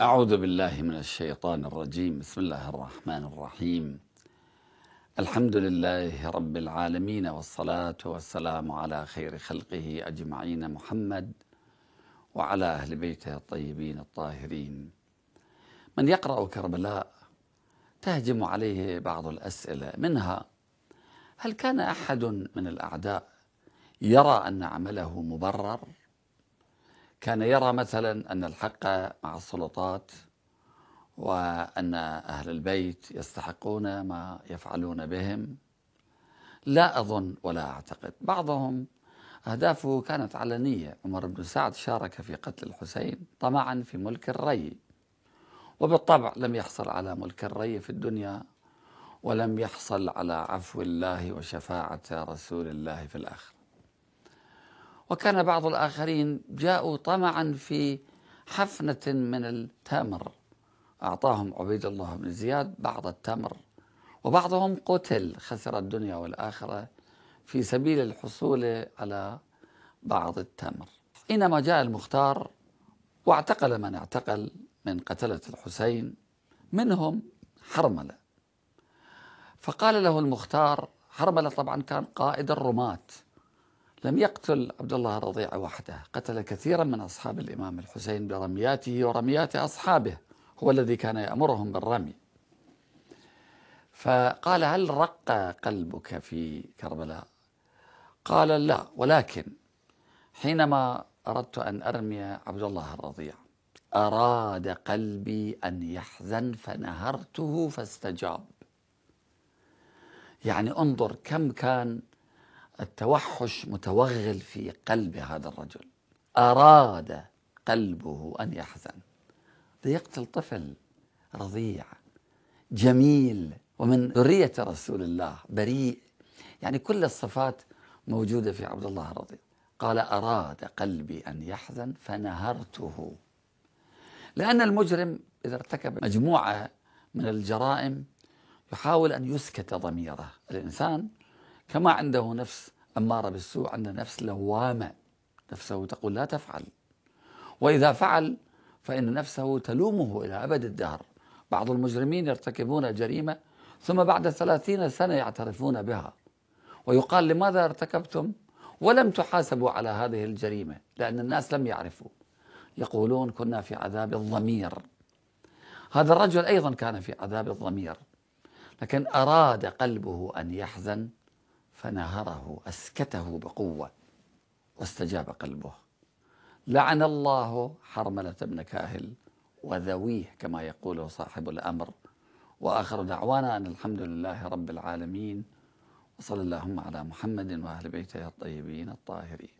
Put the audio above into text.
أعوذ بالله من الشيطان الرجيم بسم الله الرحمن الرحيم الحمد لله رب العالمين والصلاة والسلام على خير خلقه أجمعين محمد وعلى أهل بيته الطيبين الطاهرين من يقرأ كربلاء تهجم عليه بعض الأسئلة منها هل كان أحد من الأعداء يرى أن عمله مبرر؟ كان يرى مثلا أن الحق مع السلطات وأن أهل البيت يستحقون ما يفعلون بهم لا أظن ولا أعتقد بعضهم أهدافه كانت علنية عمر بن سعد شارك في قتل الحسين طمعا في ملك الري وبالطبع لم يحصل على ملك الري في الدنيا ولم يحصل على عفو الله وشفاعة رسول الله في الآخرة وكان بعض الآخرين جاءوا طمعا في حفنة من التمر أعطاهم عبيد الله بن زياد بعض التمر وبعضهم قتل خسر الدنيا والآخرة في سبيل الحصول على بعض التمر حينما جاء المختار واعتقل من اعتقل من قتلة الحسين منهم حرملة فقال له المختار حرملة طبعا كان قائد الرماة لم يقتل عبد الله الرضيع وحده قتل كثيرا من أصحاب الإمام الحسين برمياته ورميات أصحابه هو الذي كان يأمرهم بالرمي فقال هل رق قلبك في كربلاء قال لا ولكن حينما أردت أن أرمي عبد الله الرضيع أراد قلبي أن يحزن فنهرته فاستجاب يعني انظر كم كان التوحش متوغل في قلب هذا الرجل أراد قلبه أن يحزن ليقتل طفل رضيع جميل ومن ذرية رسول الله بريء يعني كل الصفات موجودة في عبد الله الرضيع قال أراد قلبي أن يحزن فنهرته لأن المجرم إذا ارتكب مجموعة من الجرائم يحاول أن يسكت ضميره الإنسان كما عنده نفس أمارة بالسوء عنده نفس لوامة نفسه تقول لا تفعل وإذا فعل فإن نفسه تلومه إلى أبد الدهر بعض المجرمين يرتكبون جريمة ثم بعد ثلاثين سنة يعترفون بها ويقال لماذا ارتكبتم ولم تحاسبوا على هذه الجريمة لأن الناس لم يعرفوا يقولون كنا في عذاب الضمير هذا الرجل أيضا كان في عذاب الضمير لكن أراد قلبه أن يحزن فنهره أسكته بقوة واستجاب قلبه لعن الله حرملة بن كاهل وذويه كما يقوله صاحب الأمر وآخر دعوانا أن الحمد لله رب العالمين وصلى اللهم على محمد وأهل بيته الطيبين الطاهرين